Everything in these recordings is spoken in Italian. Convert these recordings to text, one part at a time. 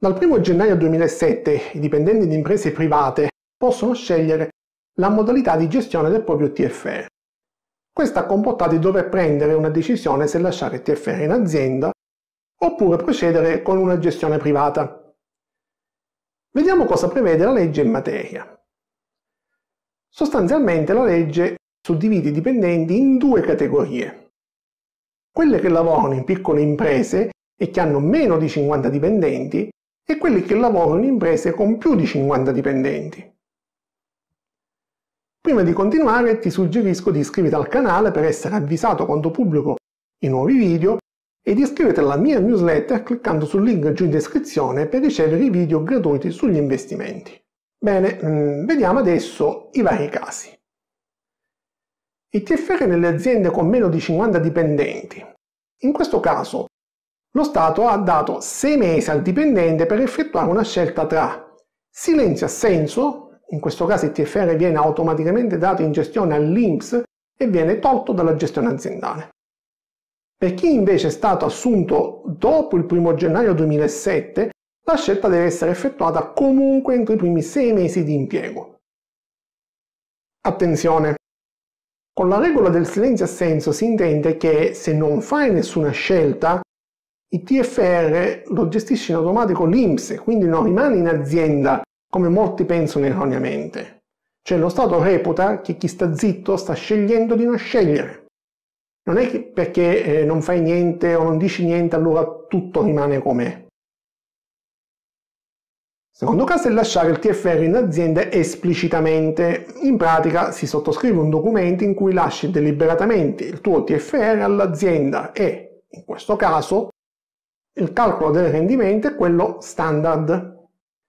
Dal 1 gennaio 2007 i dipendenti di imprese private possono scegliere la modalità di gestione del proprio TFR. Questa comportato di dover prendere una decisione se lasciare il TFR in azienda oppure procedere con una gestione privata. Vediamo cosa prevede la legge in materia. Sostanzialmente la legge suddivide i dipendenti in due categorie. Quelle che lavorano in piccole imprese e che hanno meno di 50 dipendenti e quelli che lavorano in imprese con più di 50 dipendenti. Prima di continuare ti suggerisco di iscriverti al canale per essere avvisato quando pubblico i nuovi video e di iscriverti alla mia newsletter cliccando sul link giù in descrizione per ricevere i video gratuiti sugli investimenti. Bene, mm, vediamo adesso i vari casi. I TFR nelle aziende con meno di 50 dipendenti. In questo caso lo Stato ha dato sei mesi al dipendente per effettuare una scelta tra silenzio assenso, in questo caso il TFR viene automaticamente dato in gestione all'INPS e viene tolto dalla gestione aziendale. Per chi invece è stato assunto dopo il 1 gennaio 2007, la scelta deve essere effettuata comunque entro i primi sei mesi di impiego. Attenzione! Con la regola del silenzio assenso si intende che se non fai nessuna scelta, i TFR lo gestisce in automatico l'IMSE, quindi non rimane in azienda come molti pensano erroneamente. Cioè lo Stato reputa che chi sta zitto sta scegliendo di non scegliere. Non è che perché eh, non fai niente o non dici niente allora tutto rimane com'è. Secondo caso è lasciare il TFR in azienda esplicitamente. In pratica si sottoscrive un documento in cui lasci deliberatamente il tuo TFR all'azienda e, in questo caso, il calcolo del rendimento è quello standard.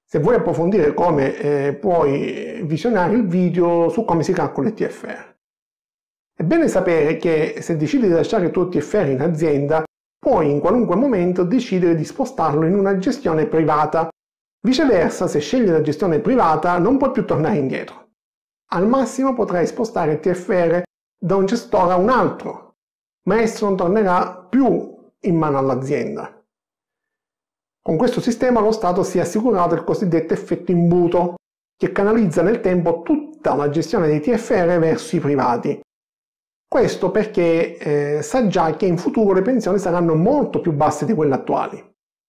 Se vuoi approfondire come eh, puoi eh, visionare il video su come si calcola il TFR. È bene sapere che se decidi di lasciare il tuo TFR in azienda, puoi in qualunque momento decidere di spostarlo in una gestione privata. Viceversa, se scegli la gestione privata, non puoi più tornare indietro. Al massimo potrai spostare il TFR da un gestore a un altro, ma esso non tornerà più in mano all'azienda. Con questo sistema lo Stato si è assicurato il cosiddetto effetto imbuto, che canalizza nel tempo tutta la gestione dei TFR verso i privati. Questo perché eh, sa già che in futuro le pensioni saranno molto più basse di quelle attuali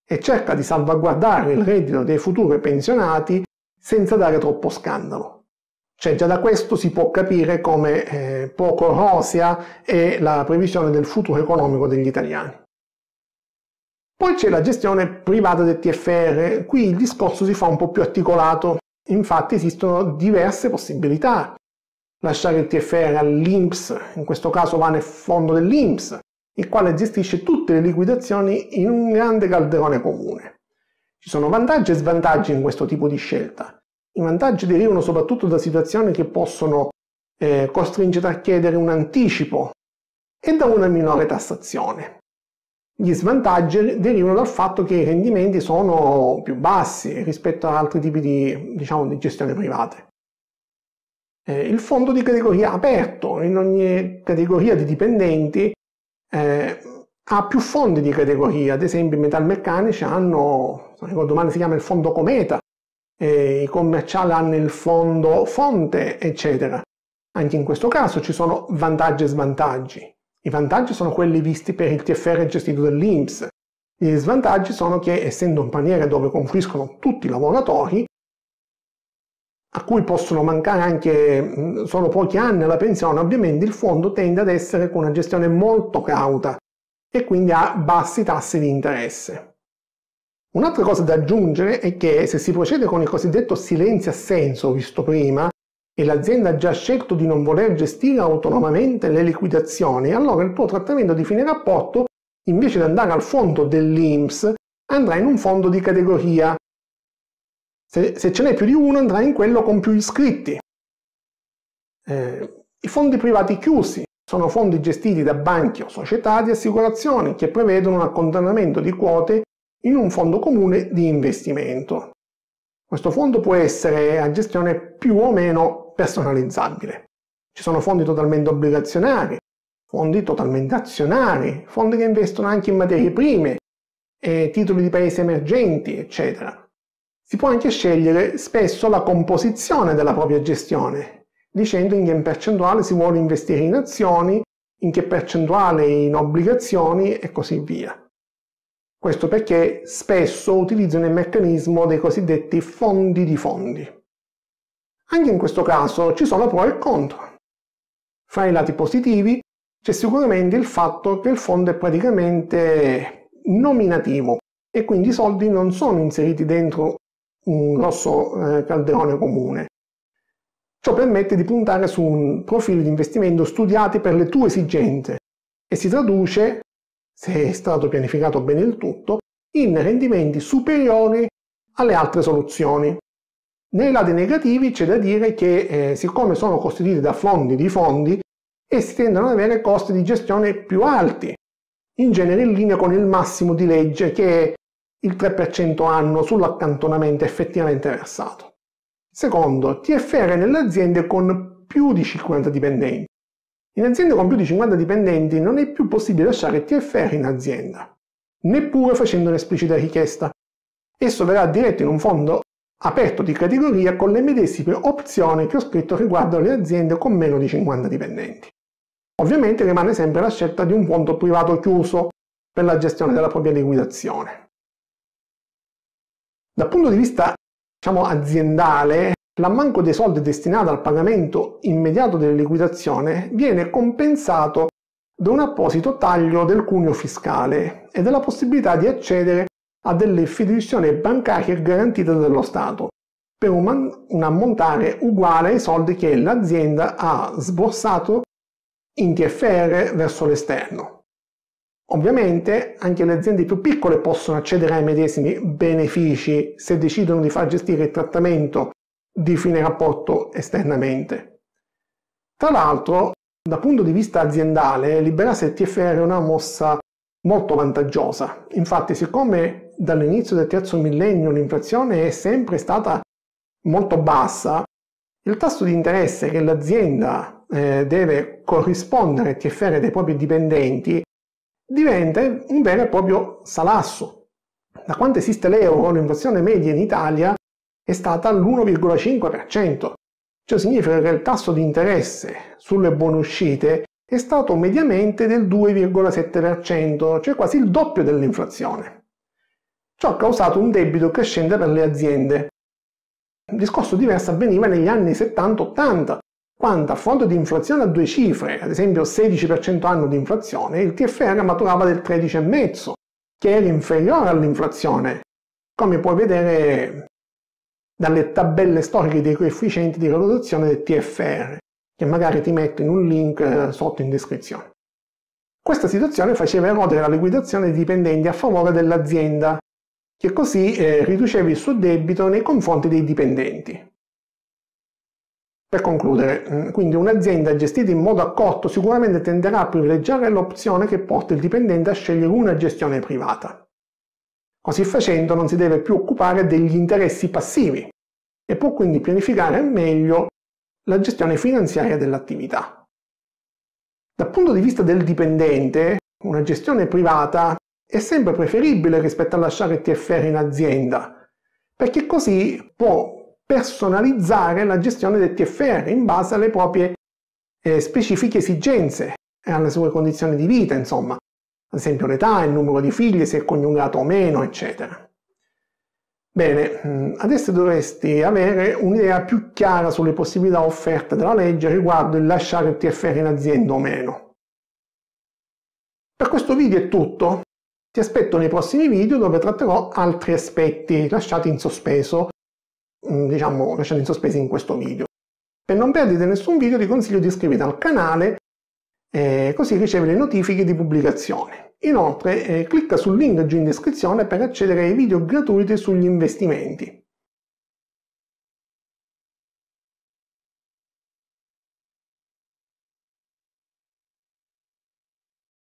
e cerca di salvaguardare il reddito dei futuri pensionati senza dare troppo scandalo. Cioè già da questo si può capire come eh, poco rosea è la previsione del futuro economico degli italiani. Poi c'è la gestione privata del TFR, qui il discorso si fa un po' più articolato, infatti esistono diverse possibilità. Lasciare il TFR all'INPS, in questo caso va nel fondo dell'INPS, il quale gestisce tutte le liquidazioni in un grande calderone comune. Ci sono vantaggi e svantaggi in questo tipo di scelta. I vantaggi derivano soprattutto da situazioni che possono eh, costringere a chiedere un anticipo e da una minore tassazione. Gli svantaggi derivano dal fatto che i rendimenti sono più bassi rispetto ad altri tipi di, diciamo, di gestione private. Eh, il fondo di categoria aperto in ogni categoria di dipendenti eh, ha più fondi di categoria, ad esempio i metalmeccanici hanno, se non ricordo male si chiama il fondo Cometa, i commerciali hanno il fondo Fonte, eccetera. Anche in questo caso ci sono vantaggi e svantaggi. I vantaggi sono quelli visti per il TFR gestito dall'INPS. Gli svantaggi sono che, essendo un paniere dove confluiscono tutti i lavoratori, a cui possono mancare anche mm, solo pochi anni alla pensione, ovviamente il fondo tende ad essere con una gestione molto cauta e quindi a bassi tassi di interesse. Un'altra cosa da aggiungere è che se si procede con il cosiddetto silenzio assenso visto prima, e l'azienda ha già scelto di non voler gestire autonomamente le liquidazioni, allora il tuo trattamento di fine rapporto, invece di andare al fondo dell'IMSS, andrà in un fondo di categoria. Se, se ce n'è più di uno, andrà in quello con più iscritti. Eh, I fondi privati chiusi sono fondi gestiti da banche o società di assicurazioni che prevedono un accontentamento di quote in un fondo comune di investimento. Questo fondo può essere a gestione più o meno personalizzabile. Ci sono fondi totalmente obbligazionari, fondi totalmente azionari, fondi che investono anche in materie prime, eh, titoli di paesi emergenti, eccetera. Si può anche scegliere spesso la composizione della propria gestione, dicendo in che percentuale si vuole investire in azioni, in che percentuale in obbligazioni e così via. Questo perché spesso utilizzano il meccanismo dei cosiddetti fondi di fondi. Anche in questo caso ci sono pro e contro. Fra i lati positivi c'è sicuramente il fatto che il fondo è praticamente nominativo e quindi i soldi non sono inseriti dentro un grosso eh, calderone comune. Ciò permette di puntare su un profilo di investimento studiato per le tue esigenze e si traduce, se è stato pianificato bene il tutto, in rendimenti superiori alle altre soluzioni. Nei lati negativi c'è da dire che eh, siccome sono costituiti da fondi di fondi, essi tendono ad avere costi di gestione più alti, in genere in linea con il massimo di legge che è il 3% anno sull'accantonamento effettivamente versato. Secondo, TFR nelle aziende con più di 50 dipendenti. In aziende con più di 50 dipendenti non è più possibile lasciare TFR in azienda, neppure facendo un'esplicita richiesta. Esso verrà diretto in un fondo aperto di categoria con le medesime opzioni che ho scritto riguardo alle aziende con meno di 50 dipendenti. Ovviamente rimane sempre la scelta di un conto privato chiuso per la gestione della propria liquidazione. Dal punto di vista diciamo, aziendale, l'ammanco dei soldi destinati al pagamento immediato della liquidazione viene compensato da un apposito taglio del cuneo fiscale e della possibilità di accedere a dell'istituzione bancarie garantite dallo Stato, per un, un ammontare uguale ai soldi che l'azienda ha sborsato in TFR verso l'esterno. Ovviamente anche le aziende più piccole possono accedere ai medesimi benefici se decidono di far gestire il trattamento di fine rapporto esternamente. Tra l'altro, dal punto di vista aziendale, liberarsi il TFR è una mossa molto vantaggiosa. Infatti, siccome dall'inizio del terzo millennio l'inflazione è sempre stata molto bassa, il tasso di interesse che l'azienda eh, deve corrispondere e TFR dei propri dipendenti diventa un vero e proprio salasso. Da quando esiste l'euro, l'inflazione media in Italia è stata all'1,5%. Ciò significa che il tasso di interesse sulle buone uscite è stato mediamente del 2,7%, cioè quasi il doppio dell'inflazione. Ciò ha causato un debito crescente per le aziende. Un discorso diverso avveniva negli anni 70-80, quando a fronte di inflazione a due cifre, ad esempio 16% anno di inflazione, il TFR maturava del 13,5%, che era inferiore all'inflazione, come puoi vedere dalle tabelle storiche dei coefficienti di valutazione del TFR che magari ti metto in un link eh. sotto in descrizione. Questa situazione faceva erodere la liquidazione dei dipendenti a favore dell'azienda, che così eh, riduceva il suo debito nei confronti dei dipendenti. Per concludere, mm, quindi un'azienda gestita in modo accorto sicuramente tenderà a privilegiare l'opzione che porta il dipendente a scegliere una gestione privata. Così facendo non si deve più occupare degli interessi passivi e può quindi pianificare meglio la gestione finanziaria dell'attività. Dal punto di vista del dipendente, una gestione privata è sempre preferibile rispetto a lasciare TFR in azienda, perché così può personalizzare la gestione del TFR in base alle proprie eh, specifiche esigenze e alle sue condizioni di vita, insomma, ad esempio l'età, il numero di figli, se è coniugato o meno, eccetera. Bene, mm, adesso dovresti avere un'idea più chiara sulle possibilità offerte dalla legge riguardo il lasciare il TFR in azienda o meno. Per questo video è tutto. Ti aspetto nei prossimi video dove tratterò altri aspetti lasciati in sospeso, mm, diciamo lasciati in sospeso in questo video. Per non perdere nessun video ti consiglio di iscriverti al canale eh, così ricevi le notifiche di pubblicazione. Inoltre eh, clicca sul link giù in descrizione per accedere ai video gratuiti sugli investimenti.